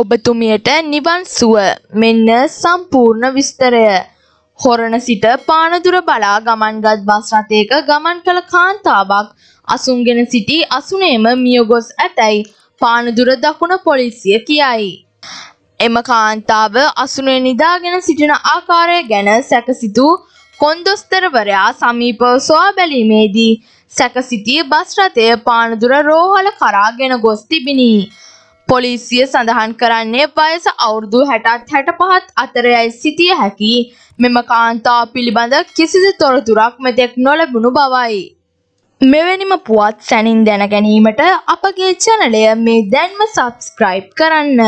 ඔබතුමියට නිවන් සුව මෙන්න සම්පූර්ණ විස්තරය. හොරණ සිට පානදුර බලා ගමන්ගත් බස් රථයක ගමන් කළ කාන්තාවක් අසුන්ගෙන සිටි අසුනේම මියගොස් ඇතැයි පානදුර දකුණ පොලිසිය කියයි. එම කාන්තාව අසුනේ නිදාගෙන සිටින ආකාරය ගැන සැකසිතු කොන්දොස්තරවරයා සමීපව සොයා බැලීමේදී සැකසිතිය බස් රථය පානදුර රෝහල කරාගෙන ගොස් තිබිණි. පොලිසිය සඳහන් කරන්නේ වයස අවුරුදු හැටත් හැට පහත් අතර යයි සිටිය හැකි මෙම කාන්තාව පිළිබඳ කිසිදු තොරතුරක් මෙතෙක් නොලැබුණු බවයි. මෙවැනිම පුවත් සැනින් දැන ගැනීමට අපගේ චැනලය මේ දැන්ම සබස්ක්‍රයිබ් කරන්න.